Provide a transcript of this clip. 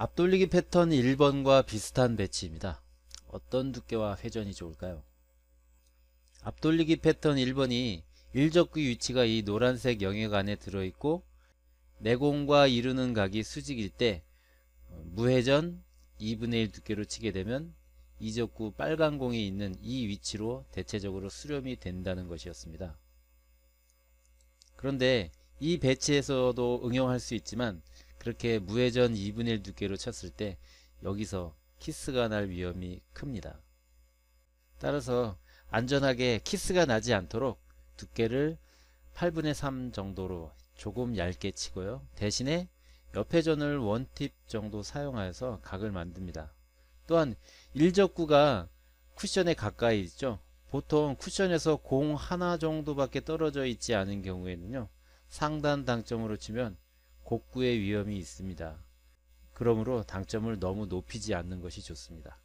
앞돌리기 패턴 1번과 비슷한 배치입니다. 어떤 두께와 회전이 좋을까요? 앞돌리기 패턴 1번이 일적구 위치가 이 노란색 영역 안에 들어있고 내공과 이루는 각이 수직일 때 무회전 2분의 1 두께로 치게 되면 이적구 빨간 공이 있는 이 위치로 대체적으로 수렴이 된다는 것이었습니다. 그런데 이 배치에서도 응용할 수 있지만 그렇게 무회전 2분의 1 두께로 쳤을 때 여기서 키스가 날 위험이 큽니다. 따라서 안전하게 키스가 나지 않도록 두께를 8분의 3 정도로 조금 얇게 치고요. 대신에 옆회전을 원팁 정도 사용하여서 각을 만듭니다. 또한 일적구가 쿠션에 가까이 있죠. 보통 쿠션에서 공 하나 정도밖에 떨어져 있지 않은 경우에는요. 상단 당점으로 치면 곡구의 위험이 있습니다. 그러므로 당점을 너무 높이지 않는 것이 좋습니다.